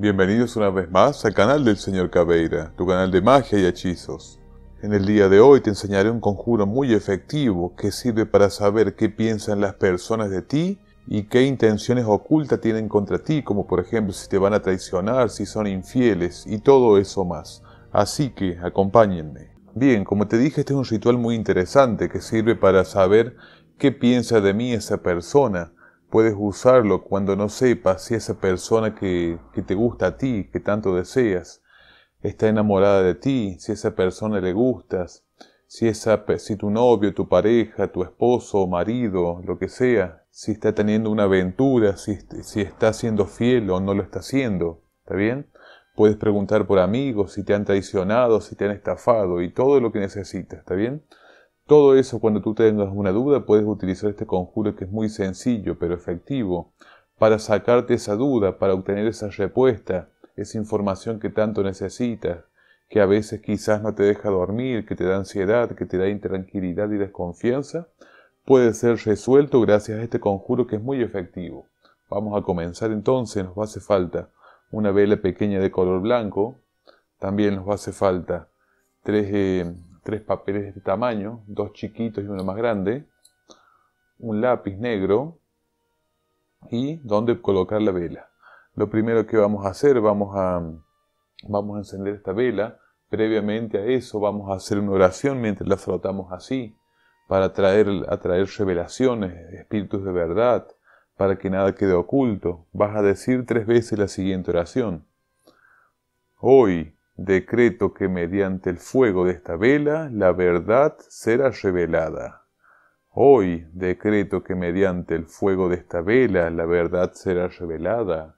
Bienvenidos una vez más al canal del señor Caveira, tu canal de magia y hechizos. En el día de hoy te enseñaré un conjuro muy efectivo que sirve para saber qué piensan las personas de ti y qué intenciones ocultas tienen contra ti, como por ejemplo si te van a traicionar, si son infieles y todo eso más. Así que acompáñenme. Bien, como te dije, este es un ritual muy interesante que sirve para saber qué piensa de mí esa persona Puedes usarlo cuando no sepas si esa persona que, te gusta a ti, que tanto deseas, está enamorada de ti, si esa persona le gustas, si, esa, si tu novio, tu pareja, tu esposo, marido, lo que sea, si está teniendo una aventura, si, si está siendo fiel o no lo está siendo. ¿Está bien? Puedes preguntar por amigos, si te han traicionado, si te han estafado y todo lo que necesitas. ¿Está bien? Todo eso, cuando tú tengas una duda, puedes utilizar este conjuro que es muy sencillo pero efectivo para sacarte esa duda, para obtener esa respuesta, esa información que tanto necesitas, que a veces quizás no te deja dormir, que te da ansiedad, que te da intranquilidad y desconfianza, puede ser resuelto gracias a este conjuro que es muy efectivo. Vamos a comenzar entonces, nos hace falta una vela pequeña de color blanco, también nos hace falta tres... Eh, tres papeles de este tamaño, dos chiquitos y uno más grande, un lápiz negro y dónde colocar la vela. Lo primero que vamos a hacer, vamos a, vamos a encender esta vela. Previamente a eso vamos a hacer una oración mientras la frotamos así, para atraer, atraer revelaciones, espíritus de verdad, para que nada quede oculto. Vas a decir tres veces la siguiente oración. Hoy, decreto que mediante el fuego de esta vela la verdad será revelada. Hoy decreto que mediante el fuego de esta vela la verdad será revelada.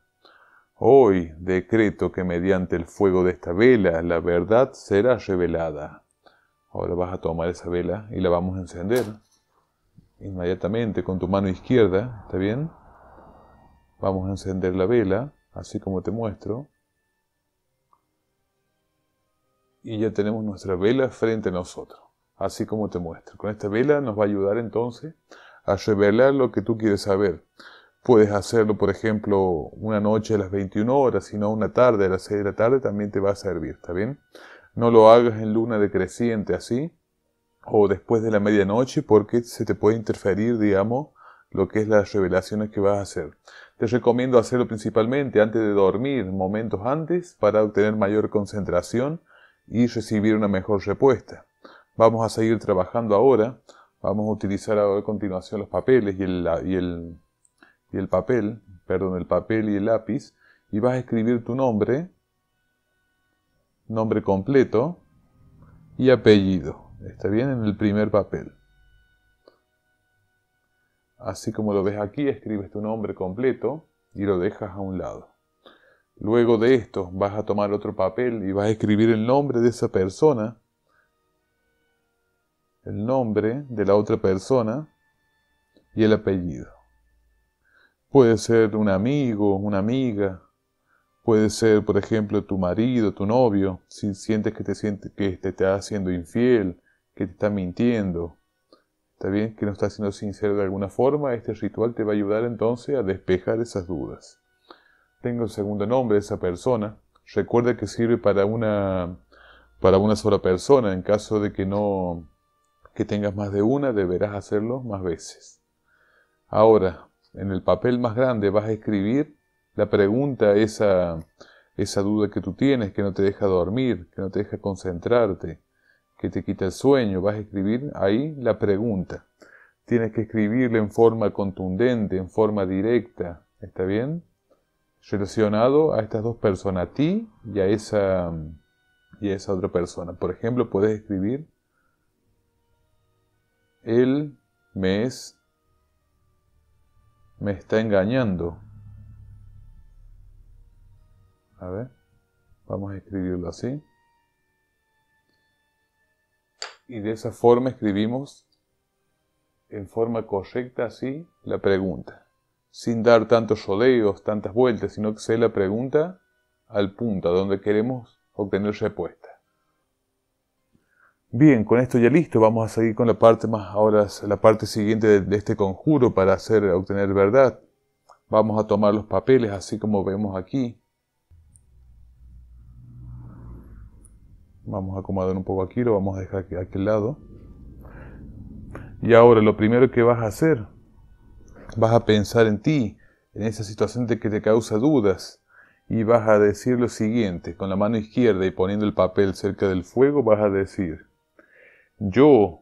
Hoy decreto que mediante el fuego de esta vela la verdad será revelada. Ahora vas a tomar esa vela y la vamos a encender inmediatamente con tu mano izquierda, ¿está bien? Vamos a encender la vela, así como te muestro. y ya tenemos nuestra vela frente a nosotros, así como te muestro. Con esta vela nos va a ayudar entonces a revelar lo que tú quieres saber. Puedes hacerlo, por ejemplo, una noche a las 21 horas, sino una tarde a las 6 de la tarde también te va a servir, ¿está bien? No lo hagas en luna decreciente así o después de la medianoche porque se te puede interferir, digamos, lo que es las revelaciones que vas a hacer. Te recomiendo hacerlo principalmente antes de dormir, momentos antes, para obtener mayor concentración y recibir una mejor respuesta. Vamos a seguir trabajando ahora, vamos a utilizar a continuación los papeles y el, y el, y el papel, perdón, el papel y el lápiz, y vas a escribir tu nombre, nombre completo y apellido. Está bien en el primer papel. Así como lo ves aquí, escribes tu nombre completo y lo dejas a un lado. Luego de esto vas a tomar otro papel y vas a escribir el nombre de esa persona, el nombre de la otra persona y el apellido. Puede ser un amigo, una amiga, puede ser, por ejemplo, tu marido, tu novio, si sientes que te, siente, que te está haciendo infiel, que te está mintiendo, está bien, que no está siendo sincero de alguna forma, este ritual te va a ayudar entonces a despejar esas dudas. Tengo el segundo nombre de esa persona. Recuerda que sirve para una, para una sola persona. En caso de que no que tengas más de una, deberás hacerlo más veces. Ahora, en el papel más grande vas a escribir la pregunta, esa, esa duda que tú tienes, que no te deja dormir, que no te deja concentrarte, que te quita el sueño. Vas a escribir ahí la pregunta. Tienes que escribirla en forma contundente, en forma directa. ¿Está bien? relacionado a estas dos personas, a ti y a esa, y a esa otra persona. Por ejemplo, puedes escribir, él me me está engañando. A ver, vamos a escribirlo así. Y de esa forma escribimos en forma correcta así la pregunta sin dar tantos rodeos, tantas vueltas, sino que sea la pregunta al punto a donde queremos obtener respuesta. Bien, con esto ya listo, vamos a seguir con la parte más ahora la parte siguiente de, este conjuro para hacer obtener verdad. Vamos a tomar los papeles así como vemos aquí. Vamos a acomodar un poco aquí, lo vamos a dejar aquí, a aquel lado. Y ahora lo primero que vas a hacer vas a pensar en ti, en esa situación de que te causa dudas, y vas a decir lo siguiente, con la mano izquierda y poniendo el papel cerca del fuego, vas a decir, yo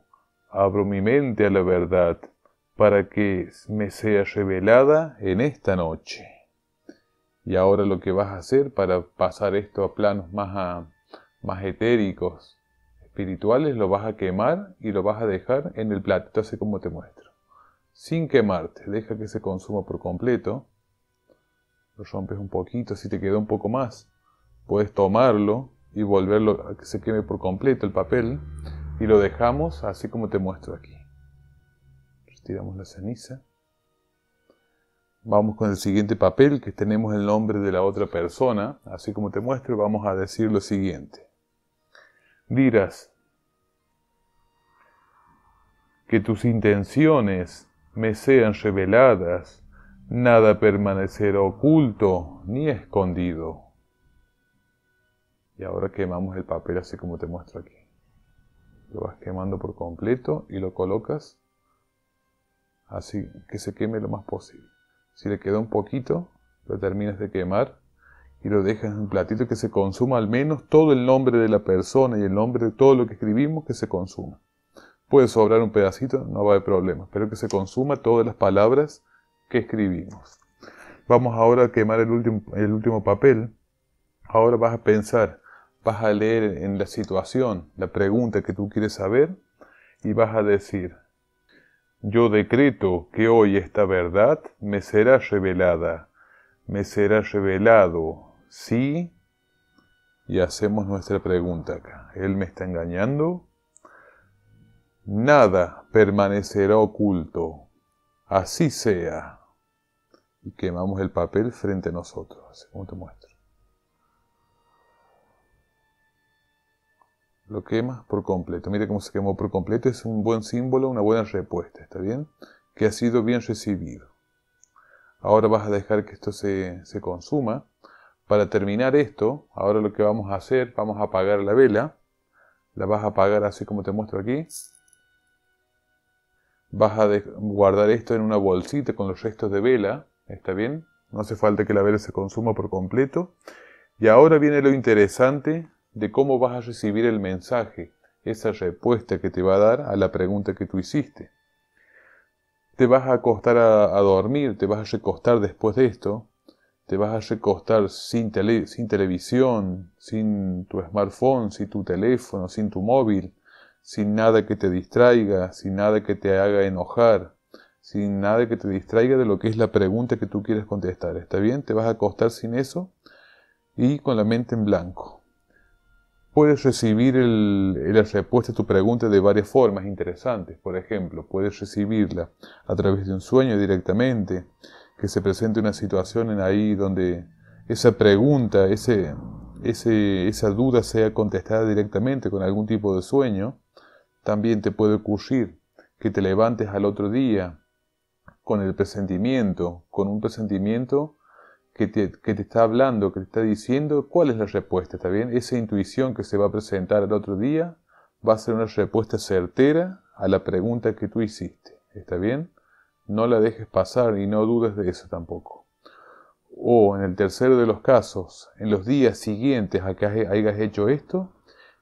abro mi mente a la verdad para que me sea revelada en esta noche. Y ahora lo que vas a hacer para pasar esto a planos más, ah, más etéricos, espirituales, lo vas a quemar y lo vas a dejar en el plato así como te muestro sin quemarte. Deja que se consuma por completo. Lo rompes un poquito, si te queda un poco más. Puedes tomarlo y volverlo a que se queme por completo el papel. Y lo dejamos así como te muestro aquí. Retiramos la ceniza. Vamos con el siguiente papel que tenemos el nombre de la otra persona. Así como te muestro, vamos a decir lo siguiente. Dirás que tus intenciones me sean reveladas, nada permanecerá oculto ni escondido. Y ahora quemamos el papel así como te muestro aquí. Lo vas quemando por completo y lo colocas así que se queme lo más posible. Si le queda un poquito, lo terminas de quemar y lo dejas en un platito que se consuma al menos todo el nombre de la persona y el nombre de todo lo que escribimos que se consuma. Puede sobrar un pedacito, no va a haber problema, Espero que se consuma todas las palabras que escribimos. Vamos ahora a quemar el último, el último papel. Ahora vas a pensar, vas a leer en la situación la pregunta que tú quieres saber y vas a decir, yo decreto que hoy esta verdad me será revelada, me será revelado, sí, y hacemos nuestra pregunta acá. ¿Él me está engañando? nada permanecerá oculto. Así sea. Y quemamos el papel frente a nosotros, así como te muestro. Lo quema por completo. Mira cómo se quemó por completo. Es un buen símbolo, una buena respuesta, ¿está bien? Que ha sido bien recibido. Ahora vas a dejar que esto se, se consuma. Para terminar esto, ahora lo que vamos a hacer, vamos a apagar la vela. La vas a apagar así como te muestro aquí vas a guardar esto en una bolsita con los restos de vela, ¿está bien? No hace falta que la vela se consuma por completo. Y ahora viene lo interesante de cómo vas a recibir el mensaje, esa respuesta que te va a dar a la pregunta que tú hiciste. Te vas a acostar a, dormir, te vas a recostar después de esto, te vas a recostar sin, sin televisión, sin tu smartphone, sin tu teléfono, sin tu móvil, sin nada que te distraiga, sin nada que te haga enojar, sin nada que te distraiga de lo que es la pregunta que tú quieres contestar. ¿Está bien? Te vas a acostar sin eso y con la mente en blanco. Puedes recibir la respuesta a tu pregunta de varias formas interesantes. Por ejemplo, puedes recibirla a través de un sueño directamente, que se presente una situación en ahí donde esa pregunta, ese, esa duda sea contestada directamente con algún tipo de sueño. También te puede ocurrir que te levantes al otro día con el presentimiento, con un presentimiento que te, está hablando, que te está diciendo cuál es la respuesta, ¿está bien? Esa intuición que se va a presentar al otro día va a ser una respuesta certera a la pregunta que tú hiciste, ¿está bien? No la dejes pasar y no dudes de eso tampoco. O en el tercero de los casos, en los días siguientes a que hayas hecho esto,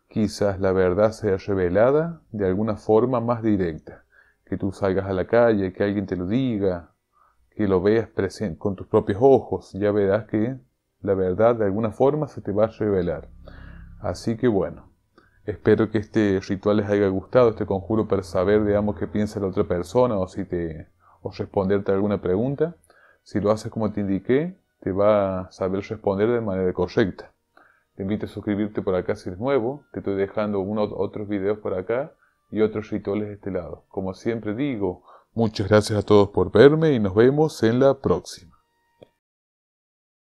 quizás la verdad sea revelada de alguna forma más directa. Que tú salgas a la calle, que alguien te lo diga, que lo veas con tus propios ojos, ya verás que la verdad de alguna forma se te va a revelar. Así que bueno, espero que este ritual les haya gustado, este conjuro para saber, digamos, qué piensa la otra persona o si te o responderte alguna pregunta. Si lo haces como te indiqué, te va a saber responder de manera correcta. Te invito a suscribirte por acá si eres nuevo. Te estoy dejando unos, otros videos por acá y otros rituales de este lado. Como siempre digo, muchas gracias a todos por verme y nos vemos en la próxima.